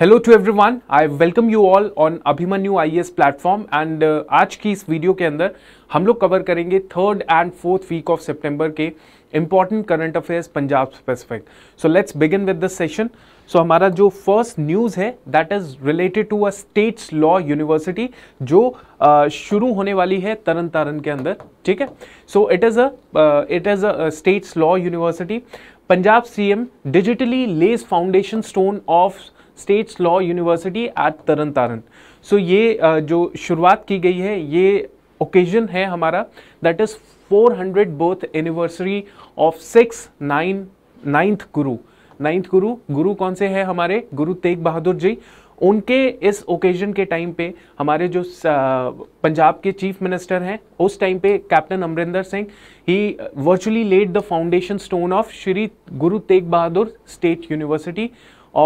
Hello to everyone I welcome you all on Abhimanyu IAS platform and आज की इस video के अंदर हम लोग कवर करेंगे third and fourth week of सितंबर के important current affairs Punjab specific so let's begin with this session so हमारा जो फर्स्ट न्यूज़ है that is related to a states law university जो uh, शुरू होने वाली है तरन तारण के अंदर ठीक है so it is a it is a states law university Punjab CM digitally lays foundation stone of states law university at Tarn Taran so ये uh, जो शुरुआत की गई है ये ओकेजन है हमारा that is 400 birth anniversary of six nine ninth Guru ninth Guru Guru कौन से हैं हमारे गुरु तेग बहादुर जी उनके इस ओकेजन के टाइम पे हमारे जो uh, पंजाब के चीफ मिनिस्टर हैं उस टाइम पे captain Amarinder Singh he virtually laid the foundation stone of Shri Guru Tegh Bahadur state university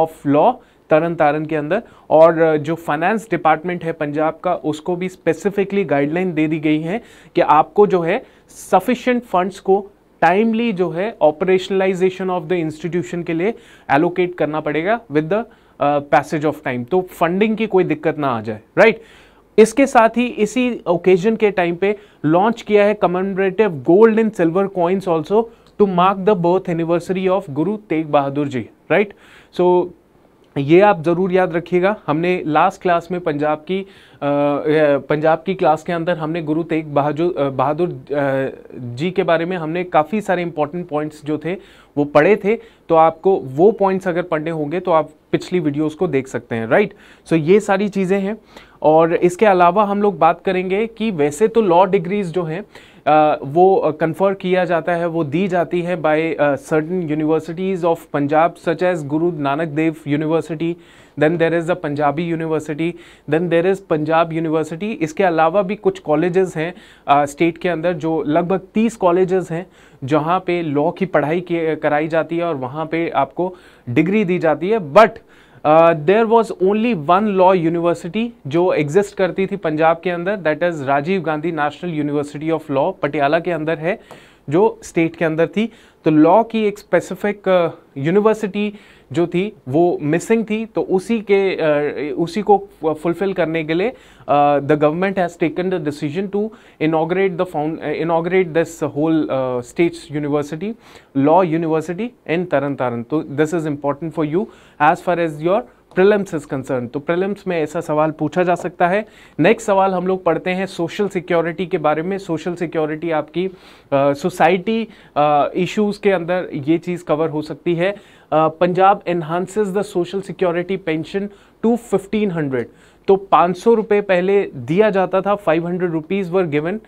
of law Tarn Taran के अंदर और जो फाइनेंस डिपार्टमेंट है पंजाब का उसको भी स्पेसिफिकली गाइडलाइन दे दी गई है कि आपको जो है सफिशेंट फंड्स को टाइमली जो है ऑपरेशनलाइजेशन ऑफ द इंस्टीट्यूशन के लिए एलोकेट करना पड़ेगा with the passage of time तो फंडिंग की कोई दिक्कत ना आ जाए राइट right? इसके साथ ही इसी ओकेजन के टाइम पे लॉन्च किया है commemorative gold and silver coins also to mark the birth anniversary of Guru Tegh Bahadur ji right so ये आप ज़रूर याद रखिएगा हमने लास्ट क्लास में पंजाब की पंजाब की क्लास के अंदर हमने गुरु तेग बहादुर बहादुर जी के बारे में हमने काफ़ी सारे इंपॉर्टेंट पॉइंट्स जो थे वो पढ़े थे तो आपको वो पॉइंट्स अगर पढ़ने होंगे तो आप पिछली वीडियोस को देख सकते हैं राइट सो so, ये सारी चीज़ें हैं और इसके अलावा हम लोग बात करेंगे कि वैसे तो लॉ डिग्रीज़ जो हैं वो कन्फर किया जाता है वो दी जाती है by certain universities of Punjab such as Guru Nanak Dev university then there is the Punjabi university then there is Punjab university इसके अलावा भी कुछ कॉलेजेस हैं स्टेट के अंदर जो लगभग तीस कॉलेजेस हैं जहाँ पे लॉ की पढ़ाई कराई जाती है और वहाँ पे आपको डिग्री दी जाती है but there was only one law university जो एग्जिस्ट करती थी पंजाब के अंदर that is Rajiv Gandhi national university of law Patiala के अंदर है जो स्टेट के अंदर थी तो लॉ की एक स्पेसिफिक यूनिवर्सिटी uh, जो थी वो मिसिंग थी तो उसी के उसी को फुलफिल करने के लिए the government has taken the decision to inaugurate the found inaugurate this whole states university law university in Tarn Taran तो this is important for you as far as your prelims is concern तो prelims में ऐसा सवाल पूछा जा सकता है next सवाल हम लोग पढ़ते हैं सोशल सिक्योरिटी के बारे में सोशल सिक्योरिटी आपकी सोसाइटी इश्यूज़ के अंदर ये चीज़ कवर हो सकती है Punjab enhances the social security pension to fifteen hundred तो पाँच सौ रुपये पहले दिया जाता था five hundred rupees were given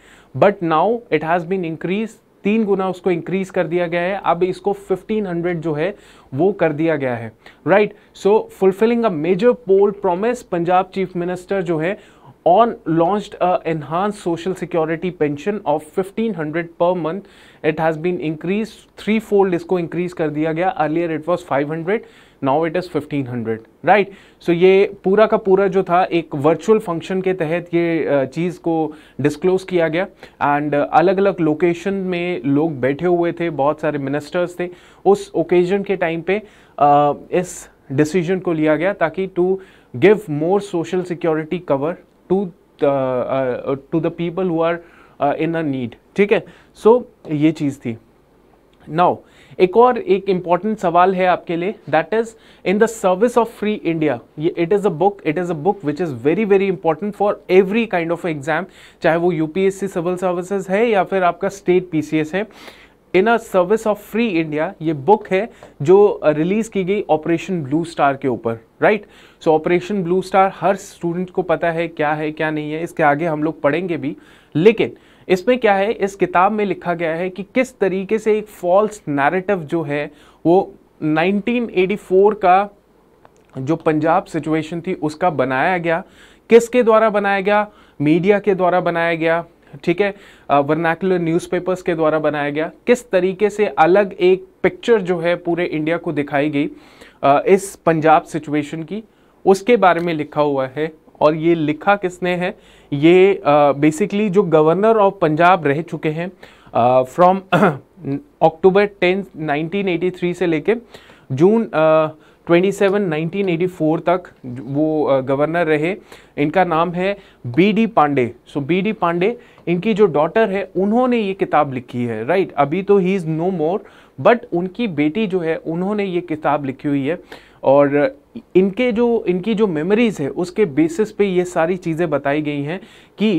but now it has been increase तीन गुना उसको इंक्रीज कर दिया गया है अब इसको 1500 जो है वो कर दिया गया है right so fulfilling a major poll promise Punjab chief minister जो है on launch a enhance social security pension of fifteen hundred per month it has been increase three fold इसको इंक्रीज कर दिया गया earlier it was five hundred now it is fifteen hundred right so ये पूरा का पूरा जो था एक वर्चुअल फंक्शन के तहत ये चीज़ को डिस्क्लोज किया गया एंड अलग अलग लोकेशन में लोग बैठे हुए थे बहुत सारे मिनिस्टर्स थे उस ओकेजन के टाइम पे इस डिसीजन को लिया गया ताकि to give more social security cover to to the people who are in a need ठीक है सो so, ये चीज़ थी नाउ एक और एक इम्पॉर्टेंट सवाल है आपके लिए that is in the service of free India ये it is a book it is a book which is very very important for every kind of exam चाहे वो यूपीएससी सिविल सर्विसेज है या फिर आपका स्टेट पीसीएस है in a service of free India ये book है जो रिलीज़ uh, की गई ऑपरेशन ब्लू स्टार के ऊपर right so operation blue star हर स्टूडेंट को पता है क्या है क्या नहीं है इसके आगे हम लोग पढ़ेंगे भी लेकिन इसमें क्या है इस किताब में लिखा गया है कि किस तरीके से एक फॉल्स नैरेटिव जो है वो 1984 का जो पंजाब सिचुएशन थी उसका बनाया गया किसके द्वारा बनाया गया मीडिया के द्वारा बनाया गया ठीक है वर्नैकुलर न्यूज़पेपर्स के द्वारा बनाया गया किस तरीके से अलग एक पिक्चर जो है पूरे इंडिया को दिखाई गई इस पंजाब सिचुएशन की उसके बारे में लिखा हुआ है और ये लिखा किसने है ये बेसिकली जो गवर्नर ऑफ पंजाब रह चुके हैं फ्रॉम अक्टूबर टेंथ नाइनटीन से लेके जून uh, 27 1984 तक वो गवर्नर रहे इनका नाम है B D Pandey so B D Pandey इनकी जो डॉटर है उन्होंने ये किताब लिखी है राइट right? अभी तो he is no more but उनकी बेटी जो है उन्होंने ये किताब लिखी हुई है और इनके जो इनकी जो मेमोरीज़ है उसके बेसिस पे ये सारी चीज़ें बताई गई हैं कि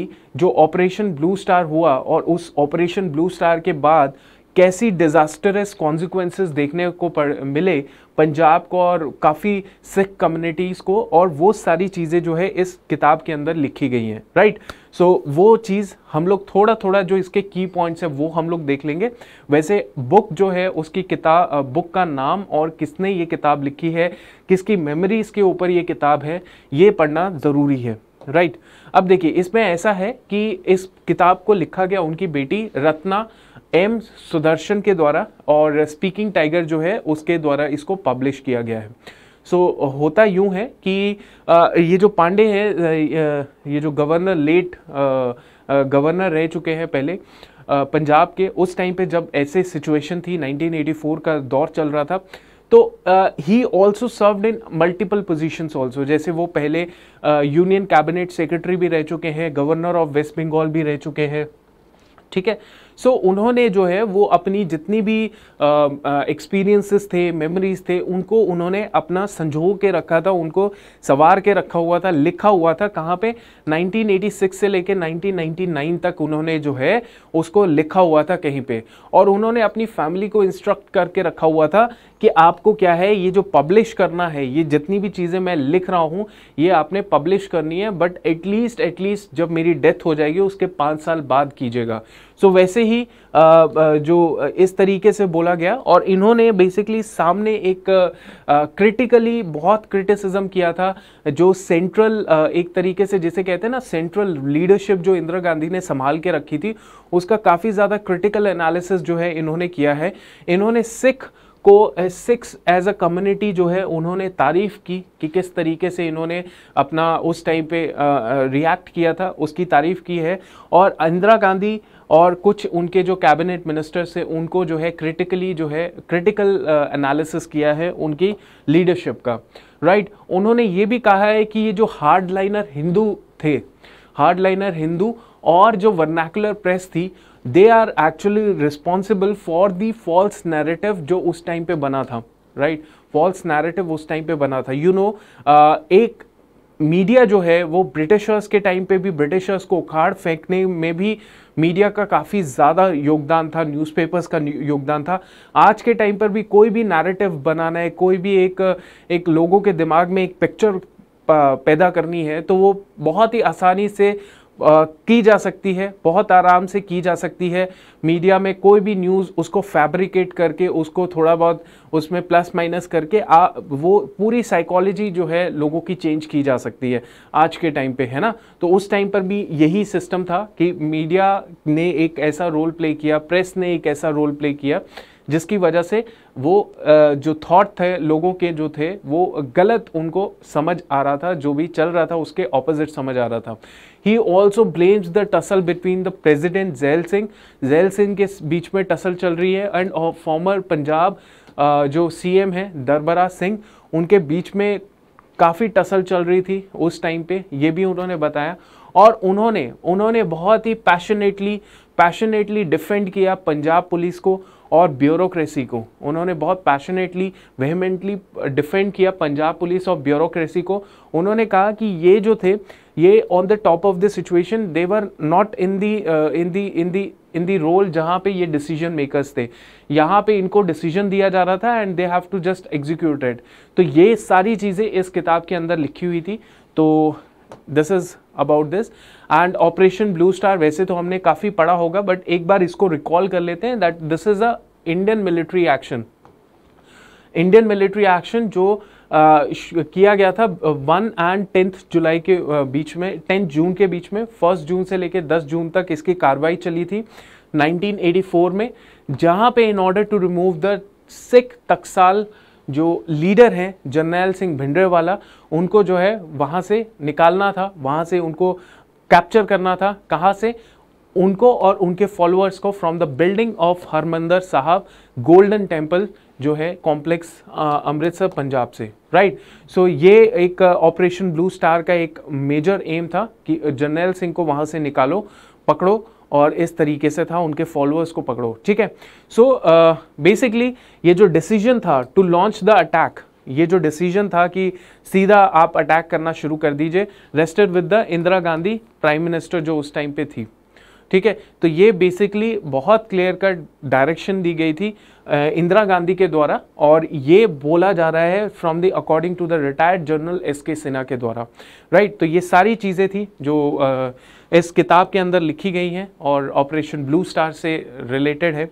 जो ऑपरेशन ब्लू स्टार हुआ और उस ऑपरेशन ब्लू स्टार के बाद कैसी डिज़ास्टरस कॉन्सिक्वेंसेस देखने को पड़ मिले पंजाब को और काफ़ी सिख कम्युनिटीज़ को और वो सारी चीज़ें जो है इस किताब के अंदर लिखी गई हैं राइट सो वो चीज़ हम लोग थोड़ा थोड़ा जो इसके की पॉइंट्स हैं वो हम लोग देख लेंगे वैसे बुक जो है उसकी किताब बुक का नाम और किसने ये किताब लिखी है किसकी मेमरीज के ऊपर ये किताब है ये पढ़ना ज़रूरी है राइट अब देखिए इसमें ऐसा है कि इस किताब को लिखा गया उनकी बेटी रत्ना एम सुदर्शन के द्वारा और स्पीकिंग टाइगर जो है उसके द्वारा इसको पब्लिश किया गया है सो so, होता यूं है कि ये जो पांडे हैं ये जो गवर्नर लेट गवर्नर रह चुके हैं पहले पंजाब के उस टाइम पे जब ऐसे सिचुएशन थी 1984 का दौर चल रहा था तो he also served in multiple position also जैसे वो पहले यूनियन कैबिनेट सेक्रेटरी भी रह चुके हैं गवर्नर ऑफ वेस्ट बंगाल भी रह चुके हैं ठीक है सो so, उन्होंने जो है वो अपनी जितनी भी एक्सपीरियंसेस थे मेमोरीज थे उनको उन्होंने अपना संजो के रखा था उनको सवार के रखा हुआ था लिखा हुआ था कहाँ पे 1986 से लेके 1999 तक उन्होंने जो है उसको लिखा हुआ था कहीं पे और उन्होंने अपनी फैमिली को इंस्ट्रक्ट करके रखा हुआ था कि आपको क्या है ये जो पब्लिश करना है ये जितनी भी चीज़ें मैं लिख रहा हूँ ये आपने पब्लिश करनी है बट एटलीस्ट एटलीस्ट जब मेरी डेथ हो जाएगी उसके पाँच साल बाद कीजिएगा सो so, वैसे ही जो इस तरीके से बोला गया और इन्होंने बेसिकली सामने एक क्रिटिकली बहुत क्रिटिसिज्म किया था जो सेंट्रल एक तरीके से जिसे कहते हैं ना सेंट्रल लीडरशिप जो इंदिरा गांधी ने संभाल के रखी थी उसका काफ़ी ज़्यादा क्रिटिकल एनालिसिस जो है इन्होंने किया है इन्होंने सिख को सिक्स एज अ कम्युनिटी जो है उन्होंने तारीफ़ की कि किस तरीके से इन्होंने अपना उस टाइम पे रिएक्ट किया था उसकी तारीफ़ की है और इंदिरा गांधी और कुछ उनके जो कैबिनेट मिनिस्टर्स थे उनको जो है क्रिटिकली जो है क्रिटिकल एनालिसिस uh, किया है उनकी लीडरशिप का राइट right? उन्होंने ये भी कहा है कि ये जो हार्ड लाइनर हिंदू थे हार्ड लाइनर हिंदू और जो वर्नैकुलर प्रेस थी they are actually responsible for the false narrative जो उस टाइम पे बना था राइट फॉल्स नैरेटिव उस टाइम पे बना था you you know know, uh, एक मीडिया जो है वो ब्रिटिशर्स के टाइम पे भी ब्रिटिशर्स को उखाड़ फेंकने में भी मीडिया का काफ़ी ज़्यादा योगदान था न्यूज़पेपर्स का योगदान था आज के टाइम पर भी कोई भी नैरेटिव बनाना है कोई भी एक एक लोगों के दिमाग में एक पिक्चर पैदा करनी है तो वो बहुत ही आसानी से की जा सकती है बहुत आराम से की जा सकती है मीडिया में कोई भी न्यूज़ उसको फैब्रिकेट करके उसको थोड़ा बहुत उसमें प्लस माइनस करके आ, वो पूरी साइकोलॉजी जो है लोगों की चेंज की जा सकती है आज के टाइम पे है ना तो उस टाइम पर भी यही सिस्टम था कि मीडिया ने एक ऐसा रोल प्ले किया प्रेस ने एक ऐसा रोल प्ले किया जिसकी वजह से वो जो थॉट थे लोगों के जो थे वो गलत उनको समझ आ रहा था जो भी चल रहा था उसके ऑपोजिट समझ आ रहा था he also blames the tussle between the president Zail Singh Zail Singh के बीच में टसल चल रही है एंड फॉर्मर पंजाब जो सी एम है दरबराज सिंह उनके बीच में काफ़ी टसल चल रही थी उस टाइम पे ये भी उन्होंने बताया और उन्होंने उन्होंने बहुत ही पैशनेटली पैशनेटली डिफेंड किया पंजाब पुलिस को और ब्यूरोक्रेसी को उन्होंने बहुत पैशनेटली वेहमेंटली डिफेंड किया पंजाब पुलिस और ब्यूरोक्रेसी को उन्होंने कहा कि ये जो थे ये on the top of the situation they were not in the in the in the in the role जहाँ पे ये डिसीजन मेकर्स थे यहाँ पे इनको डिसीजन दिया जा रहा था and they have to just executed तो ये सारी चीज़ें इस किताब के अंदर लिखी हुई थी तो this is about this and operation blue star वैसे तो हमने काफ़ी पढ़ा होगा बट एक बार इसको रिकॉल कर लेते हैं that this is a Indian military action Indian military action जो uh, किया गया था वन एंड टेंथ जुलाई के uh, बीच में टेंथ जून के बीच में फर्स्ट जून से लेकर दस जून तक इसकी कार्रवाई चली थी 1984 में जहां पे in order to remove the Sikh Taksal जो लीडर हैं जनरल सिंह भिंडरे वाला उनको जो है वहाँ से निकालना था वहाँ से उनको कैप्चर करना था कहाँ से उनको और उनके फॉलोअर्स को from the building of Harmandir Sahib Golden temple जो है कॉम्प्लेक्स अमृतसर पंजाब से राइट right? सो so, ये एक ऑपरेशन ब्लू स्टार का एक मेजर एम था कि जनरल सिंह को वहाँ से निकालो पकड़ो और इस तरीके से था उनके फॉलोअर्स को पकड़ो ठीक है सो बेसिकली uh, ये जो डिसीजन था टू लॉन्च द अटैक ये जो डिसीजन था कि सीधा आप अटैक करना शुरू कर दीजिए rested with the Indira Gandhi prime minister जो उस टाइम पे थी ठीक है तो ये बेसिकली बहुत क्लियर कट डायरेक्शन दी गई थी इंदिरा गांधी के द्वारा और ये बोला जा रहा है from the according to the retired general S K Sinha के द्वारा राइट तो ये सारी चीज़ें थी जो इस किताब के अंदर लिखी गई हैं और ऑपरेशन ब्लू स्टार से रिलेटेड है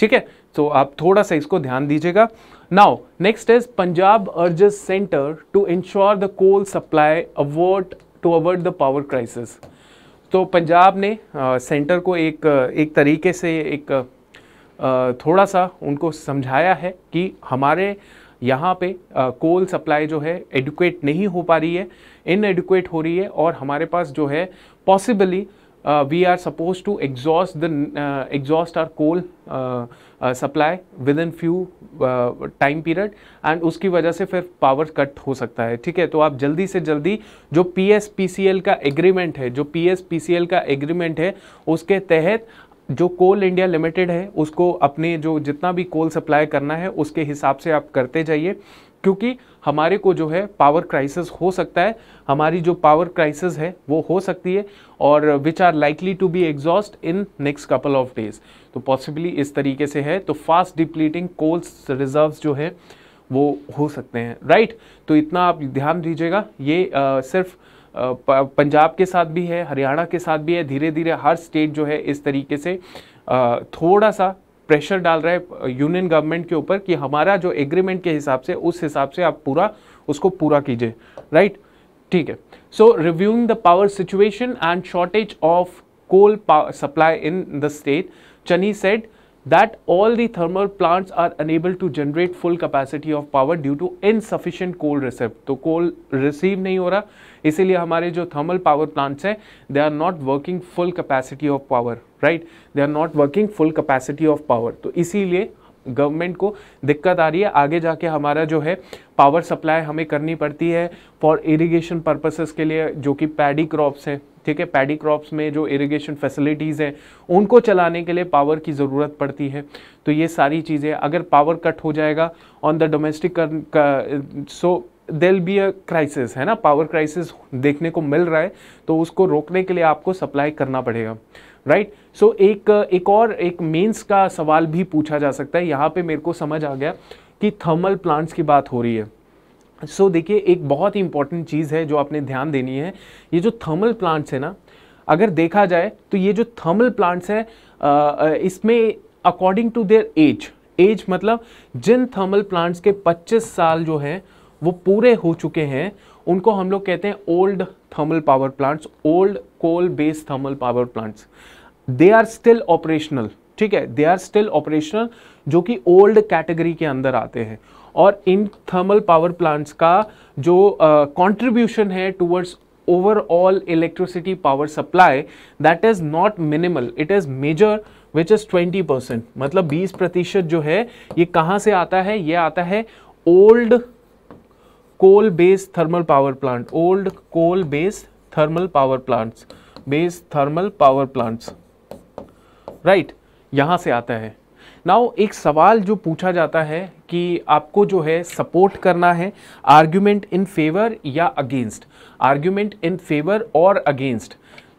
ठीक है तो आप थोड़ा सा इसको ध्यान दीजिएगा now next is Punjab urge centre to ensure the coal supply avert to avert the power crisis तो पंजाब ने आ, सेंटर को एक एक तरीके से एक आ, थोड़ा सा उनको समझाया है कि हमारे यहाँ पे आ, कोल सप्लाई जो है एडुकेट नहीं हो पा रही है इन एडुकेट हो रही है और हमारे पास जो है possibly uh, we are supposed to exhaust the uh, exhaust our coal uh, uh, supply within few uh, time period and उसकी वजह से फिर power cut हो सकता है ठीक है तो आप जल्दी से जल्दी जो PSPCL S P C L का एग्रीमेंट है जो पी का एग्रीमेंट है उसके तहत जो कोल इंडिया लिमिटेड है उसको अपने जो जितना भी कोल सप्लाई करना है उसके हिसाब से आप करते जाइए क्योंकि हमारे को जो है पावर क्राइसिस हो सकता है हमारी जो पावर क्राइसिस है वो हो सकती है और which are likely to be exhaust in next couple of days तो पॉसिबली इस तरीके से है तो फास्ट डिप्लीटिंग कोल्स रिजर्व्स जो है वो हो सकते हैं राइट तो इतना आप ध्यान दीजिएगा ये आ, सिर्फ पंजाब के साथ भी है हरियाणा के साथ भी है धीरे धीरे हर स्टेट जो है इस तरीके से थोड़ा सा प्रेशर डाल रहा है यूनियन गवर्नमेंट के ऊपर कि हमारा जो एग्रीमेंट के हिसाब से उस हिसाब से आप पूरा उसको पूरा कीजिए राइट ठीक है so reviewing the power situation and shortage of coal supply in the state Channi said that all thermal plant are unable to generate full capacity of power due to insufficient coal receipt तो coal receive नहीं हो रहा इसीलिए हमारे जो thermal power plants हैं they are not working full capacity of power right they are not working full capacity of power तो इसीलिए गवर्नमेंट को दिक्कत आ रही है आगे जाके हमारा जो है पावर सप्लाई हमें करनी पड़ती है फॉर इरिगेशन पर्पसेस के लिए जो कि पैडी क्रॉप्स हैं ठीक है पैडी क्रॉप्स में जो इरिगेशन फैसिलिटीज़ हैं उनको चलाने के लिए पावर की ज़रूरत पड़ती है तो ये सारी चीज़ें अगर पावर कट हो जाएगा ऑन द डोमेस्टिक सो देल बी अ क्राइसिस है ना पावर क्राइसिस देखने को मिल रहा है तो उसको रोकने के लिए आपको सप्लाई करना पड़ेगा राइट right? सो so, एक एक और एक मेंस का सवाल भी पूछा जा सकता है यहाँ पे मेरे को समझ आ गया कि थर्मल प्लांट्स की बात हो रही है सो so, देखिए एक बहुत ही इंपॉर्टेंट चीज़ है जो आपने ध्यान देनी है ये जो थर्मल प्लांट्स है ना अगर देखा जाए तो ये जो थर्मल प्लांट्स है इसमें according to their age age मतलब जिन थर्मल प्लांट्स के 25 साल जो हैं वो पूरे हो चुके हैं उनको हम लोग कहते हैं old thermal power plants old coal based thermal power plants they are still operational ठीक है दे आर स्टिल ऑपरेशनल जो कि ओल्ड कैटेगरी के अंदर आते हैं और इन थर्मल पावर प्लांट्स का जो कॉन्ट्रीब्यूशन uh, है towards overall electricity power supply that is not minimal it is major which is 20 percent मतलब 20 प्रतिशत जो है ये कहाँ से आता है ये आता है old coal based thermal power plant old coal based thermal power plants based thermal power plants right यहां से आता है नाउ एक सवाल जो पूछा जाता है कि आपको जो है सपोर्ट करना है आर्ग्यूमेंट इन फेवर या अगेंस्ट आर्ग्यूमेंट इन फेवर और against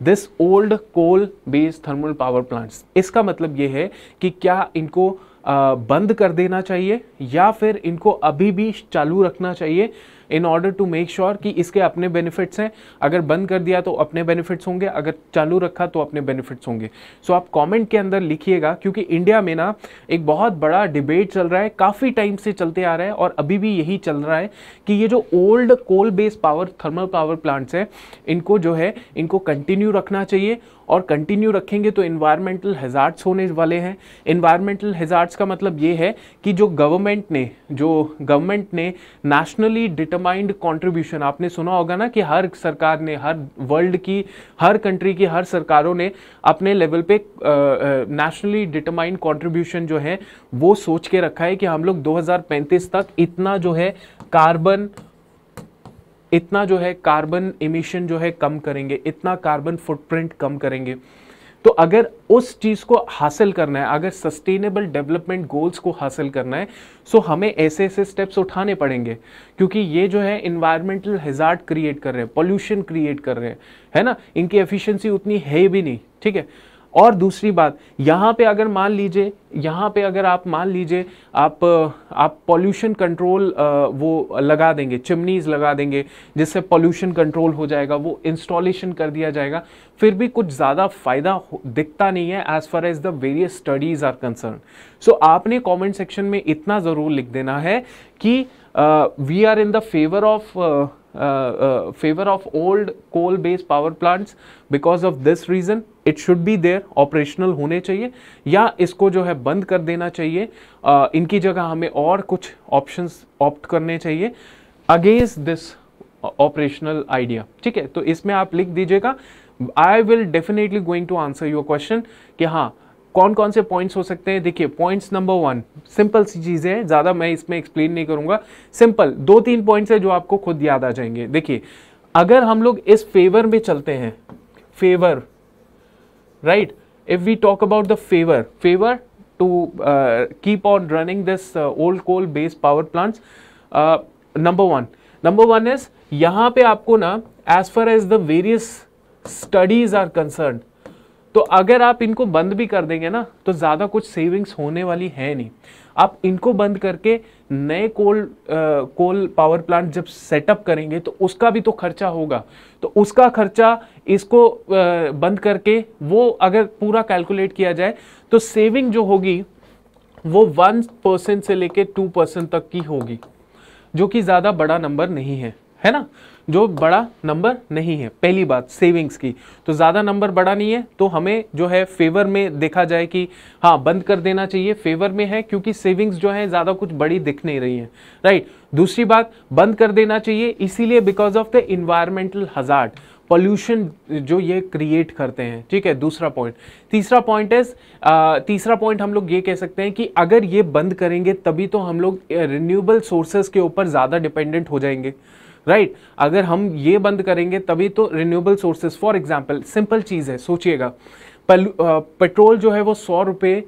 this old coal based thermal power plants इसका मतलब यह है कि क्या इनको बंद कर देना चाहिए या फिर इनको अभी भी चालू रखना चाहिए in order to make sure कि इसके अपने बेनिफिट्स हैं अगर बंद कर दिया तो अपने बेनिफिट्स होंगे अगर चालू रखा तो अपने बेनिफिट्स होंगे सो so, आप कॉमेंट के अंदर लिखिएगा क्योंकि इंडिया में ना एक बहुत बड़ा डिबेट चल रहा है काफ़ी टाइम से चलते आ रहा है और अभी भी यही चल रहा है कि ये जो old coal based power thermal power plants हैं इनको जो है इनको कंटिन्यू रखना चाहिए और कंटिन्यू रखेंगे तो इन्वायरमेंटल हेज़ार्ट होने वाले हैं इन्वायरमेंटल हेज़ार्ट का मतलब ये है कि जो गवर्नमेंट ने जो गवर्नमेंट ने नेशनली डिटरमाइंड कंट्रीब्यूशन आपने सुना होगा ना कि हर सरकार ने हर वर्ल्ड की हर कंट्री की हर सरकारों ने अपने लेवल पे नेशनली डिटरमाइंड कंट्रीब्यूशन जो है वो सोच के रखा है कि हम लोग 2035 तक इतना जो है कार्बन इतना जो है कार्बन इमिशन जो है कम करेंगे इतना कार्बन फुटप्रिंट कम करेंगे तो अगर उस चीज़ को हासिल करना है अगर सस्टेनेबल डेवलपमेंट गोल्स को हासिल करना है सो हमें ऐसे ऐसे स्टेप्स उठाने पड़ेंगे क्योंकि ये जो है इन्वायरमेंटल हिजार्ट क्रिएट कर रहे हैं पोल्यूशन क्रिएट कर रहे हैं है ना इनकी एफिशिएंसी उतनी है भी नहीं ठीक है और दूसरी बात यहाँ पे अगर मान लीजिए यहाँ पे अगर आप मान लीजिए आप आप पॉल्यूशन कंट्रोल वो लगा देंगे चिमनीज़ लगा देंगे जिससे पॉल्यूशन कंट्रोल हो जाएगा वो इंस्टॉलेशन कर दिया जाएगा फिर भी कुछ ज़्यादा फ़ायदा दिखता नहीं है as far as the various studies are concern so आपने कमेंट सेक्शन में इतना ज़रूर लिख देना है कि we are in the favour of favour of old coal based power plants because of this reason it should be there operational होने चाहिए या इसको जो है बंद कर देना चाहिए आ, इनकी जगह हमें और कुछ ऑप्शंस ऑप्ट करने चाहिए अगेंस्ट दिस ऑपरेशनल आइडिया ठीक है तो इसमें आप लिख दीजिएगा I will definitely going to answer your question कि हाँ कौन कौन से पॉइंट्स हो सकते हैं देखिए पॉइंट्स नंबर वन सिंपल सी चीज़ें हैं ज़्यादा मैं इसमें एक्सप्लेन नहीं करूँगा सिंपल दो तीन पॉइंट्स है जो आपको खुद याद आ जाएंगे देखिए अगर हम लोग इस फेवर में चलते हैं favour right? If we talk about the favor, favor to uh, keep on running this uh, old coal based power plants, uh, number one. Number one is यहाँ पे as far as the various studies are concerned तो अगर आप इनको बंद भी कर देंगे ना तो ज़्यादा कुछ सेविंग्स होने वाली है नहीं आप इनको बंद करके नए कोल कोल पावर प्लांट जब सेटअप करेंगे तो उसका भी तो खर्चा होगा तो उसका खर्चा इसको आ, बंद करके वो अगर पूरा कैलकुलेट किया जाए तो सेविंग जो होगी वो वन परसेंट से लेके टू परसेंट तक की होगी जो कि ज़्यादा बड़ा नंबर नहीं है है ना जो बड़ा नंबर नहीं है पहली बात सेविंग्स की तो ज़्यादा नंबर बड़ा नहीं है तो हमें जो है फेवर में देखा जाए कि हाँ बंद कर देना चाहिए फेवर में है क्योंकि सेविंग्स जो है ज़्यादा कुछ बड़ी दिख नहीं रही है राइट दूसरी बात बंद कर देना चाहिए इसीलिए because of the environmental hazard pollution जो ये क्रिएट करते हैं ठीक है दूसरा पॉइंट तीसरा पॉइंट इज तीसरा पॉइंट हम लोग ये कह सकते हैं कि अगर ये बंद करेंगे तभी तो हम लोग रिन्यूएबल सोर्सेज के ऊपर ज़्यादा डिपेंडेंट हो जाएंगे राइट right? अगर हम ये बंद करेंगे तभी तो renewable sources for example simple चीज़ है सोचिएगा पेट्रोल जो है वो सौ रुपये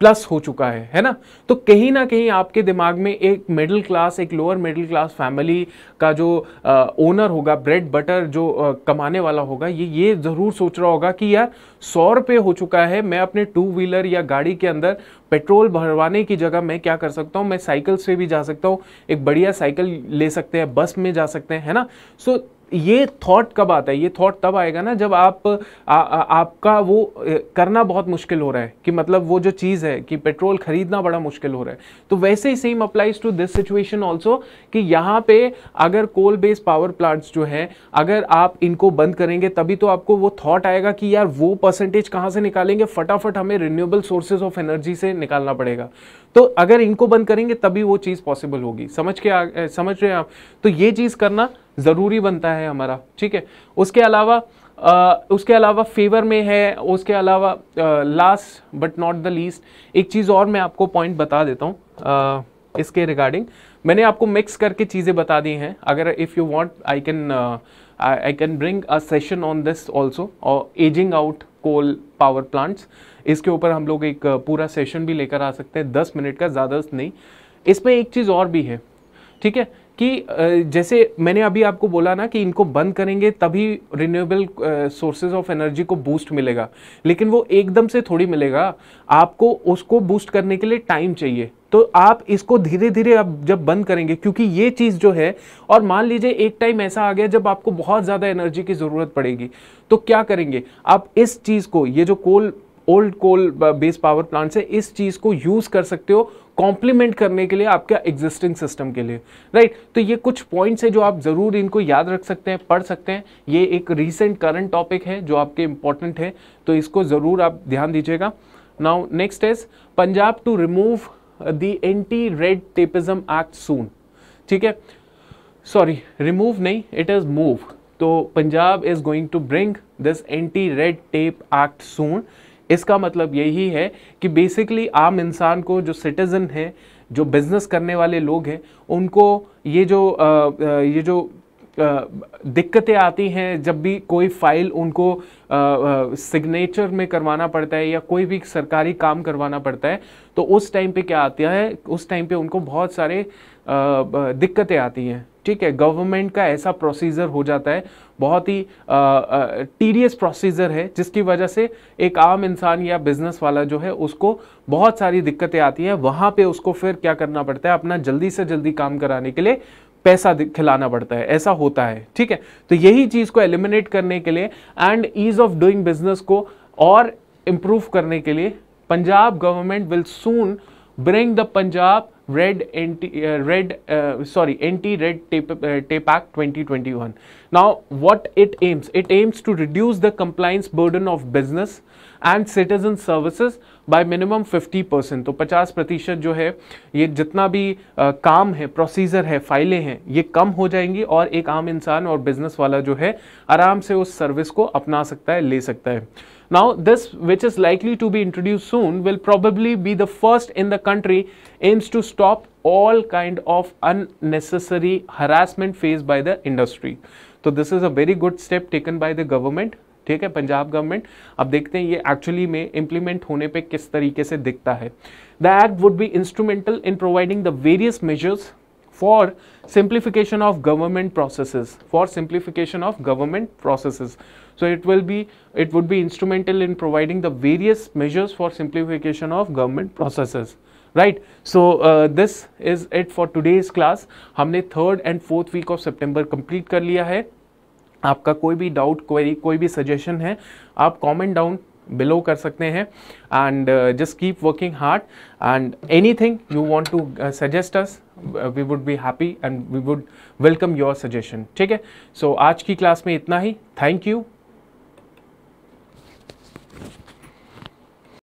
प्लस हो चुका है है ना तो कहीं ना कहीं आपके दिमाग में एक मिडिल क्लास एक लोअर मिडिल क्लास फैमिली का जो आ, ओनर होगा ब्रेड बटर जो आ, कमाने वाला होगा ये ये ज़रूर सोच रहा होगा कि यार सौ रुपये हो चुका है मैं अपने टू व्हीलर या गाड़ी के अंदर पेट्रोल भरवाने की जगह मैं क्या कर सकता हूँ मैं साइकिल से भी जा सकता हूँ एक बढ़िया साइकिल ले सकते हैं बस में जा सकते हैं है ना सो so, ये थॉट कब आता है ये थॉट तब आएगा ना जब आप आ, आ, आपका वो करना बहुत मुश्किल हो रहा है कि मतलब वो जो चीज़ है कि पेट्रोल खरीदना बड़ा मुश्किल हो रहा है तो वैसे ही same applies to this situation also कि यहाँ पे अगर कोल बेस्ड पावर प्लांट्स जो हैं अगर आप इनको बंद करेंगे तभी तो आपको वो थॉट आएगा कि यार वो परसेंटेज कहाँ से निकालेंगे फटाफट हमें रिन्यूएबल सोर्सेज ऑफ एनर्जी से निकालना पड़ेगा तो अगर इनको बंद करेंगे तभी वो चीज़ पॉसिबल होगी समझ के आ, समझ रहे हैं आप तो ये चीज़ करना ज़रूरी बनता है हमारा ठीक है उसके अलावा आ, उसके अलावा फेवर में है उसके अलावा last but not the least एक चीज़ और मैं आपको पॉइंट बता देता हूँ इसके रिगार्डिंग मैंने आपको मिक्स करके चीज़ें बता दी हैं अगर if you want I can I can bring a session on this also और ageing out coal power plants इसके ऊपर हम लोग एक पूरा सेशन भी लेकर आ सकते हैं दस मिनट का ज़्यादा नहीं इसमें एक चीज़ और भी है ठीक है कि जैसे मैंने अभी आपको बोला ना कि इनको बंद करेंगे तभी रिन्यूएबल सोर्सेज ऑफ एनर्जी को बूस्ट मिलेगा लेकिन वो एकदम से थोड़ी मिलेगा आपको उसको बूस्ट करने के लिए टाइम चाहिए तो आप इसको धीरे धीरे आप जब बंद करेंगे क्योंकि ये चीज़ जो है और मान लीजिए एक टाइम ऐसा आ गया जब आपको बहुत ज़्यादा एनर्जी की ज़रूरत पड़ेगी तो क्या करेंगे आप इस चीज़ को ये जो coal old coal based power plant से इस चीज़ को यूज़ कर सकते हो कॉम्प्लीमेंट करने के लिए आपके एग्जिस्टिंग सिस्टम के लिए राइट right? तो ये कुछ पॉइंट्स हैं जो आप ज़रूर इनको याद रख सकते हैं पढ़ सकते हैं ये एक रीसेंट करंट टॉपिक है जो आपके इंपॉर्टेंट है तो इसको ज़रूर आप ध्यान दीजिएगा now next is Punjab to remove the anti red tapism act soon ठीक है सॉरी रिमूव नहीं इट इज़ मूव तो Punjab is going to bring this anti red tape act soon इसका मतलब यही है कि बेसिकली आम इंसान को जो सिटीज़न है जो बिज़नेस करने वाले लोग हैं उनको ये जो ये जो दिक्कतें आती हैं जब भी कोई फाइल उनको सिग्नेचर में करवाना पड़ता है या कोई भी सरकारी काम करवाना पड़ता है तो उस टाइम पे क्या आता है उस टाइम पे उनको बहुत सारे दिक्कतें आती हैं ठीक है गवर्नमेंट का ऐसा प्रोसीजर हो जाता है बहुत ही टीडियस प्रोसीजर है जिसकी वजह से एक आम इंसान या बिजनेस वाला जो है उसको बहुत सारी दिक्कतें आती हैं वहाँ पे उसको फिर क्या करना पड़ता है अपना जल्दी से जल्दी काम कराने के लिए पैसा खिलाना पड़ता है ऐसा होता है ठीक है तो यही चीज़ को एलिमिनेट करने के लिए and ease of doing business को और इम्प्रूव करने के लिए Punjab government will soon bring the Punjab red anti red sorry anti red tape act twenty twenty one now what it aims it aims to reduce the compliance burden of business and citizen services by minimum fifty percent तो पचास प्रतिशत जो है ये जितना भी आ, uh, काम है प्रोसीजर है फाइलें हैं ये कम हो जाएंगी और एक आम इंसान और बिजनेस वाला जो है आराम से उस सर्विस को अपना सकता है ले सकता है Now this which is likely to be introduced soon will probably be the first in the country aims to stop all kind of unnecessary harassment faced by the industry. So this is a very good step taken by the government ठीक है Punjab government अब देखते हैं ये actually में implement होने पे किस तरीके से दिखता है the act would be instrumental in providing the various measures for simplification of government processes for simplification of government processes so it will be it would be instrumental in providing the various measures for simplification of government processes right so uh, this is it for today's class हमने third and fourth week of September complete कर लिया है आपका कोई भी doubt query कोई भी suggestion है आप कमेंट डाउन बिलो कर सकते हैं and just keep working hard and anything you want to suggest us we would be happy and we would welcome your suggestion ठीक है सो आज की क्लास में इतना ही थैंक यू